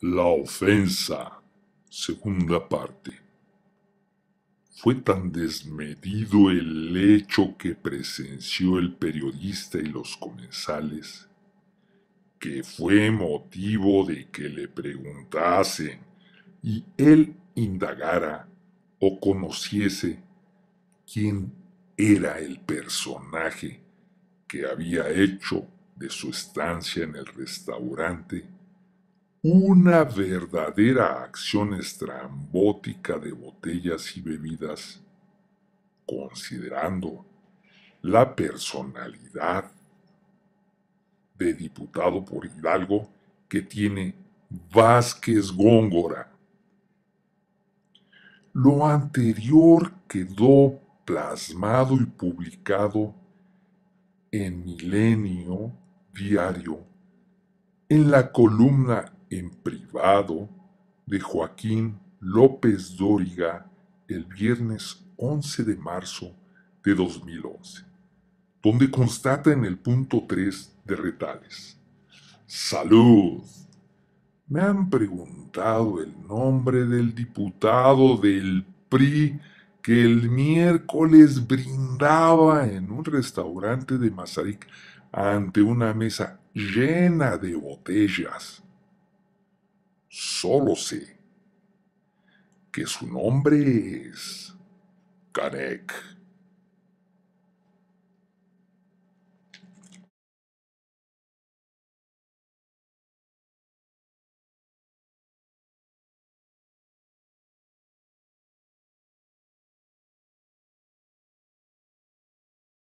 La ofensa, segunda parte. Fue tan desmedido el hecho que presenció el periodista y los comensales, que fue motivo de que le preguntasen y él indagara o conociese quién era el personaje que había hecho de su estancia en el restaurante una verdadera acción estrambótica de botellas y bebidas, considerando la personalidad de diputado por Hidalgo que tiene Vázquez Góngora. Lo anterior quedó plasmado y publicado en Milenio Diario en la columna en privado de Joaquín López Dóriga el viernes 11 de marzo de 2011, donde constata en el punto 3 de Retales. Salud. Me han preguntado el nombre del diputado del PRI que el miércoles brindaba en un restaurante de Mazarik ante una mesa llena de botellas Solo sé que su nombre es Kanek.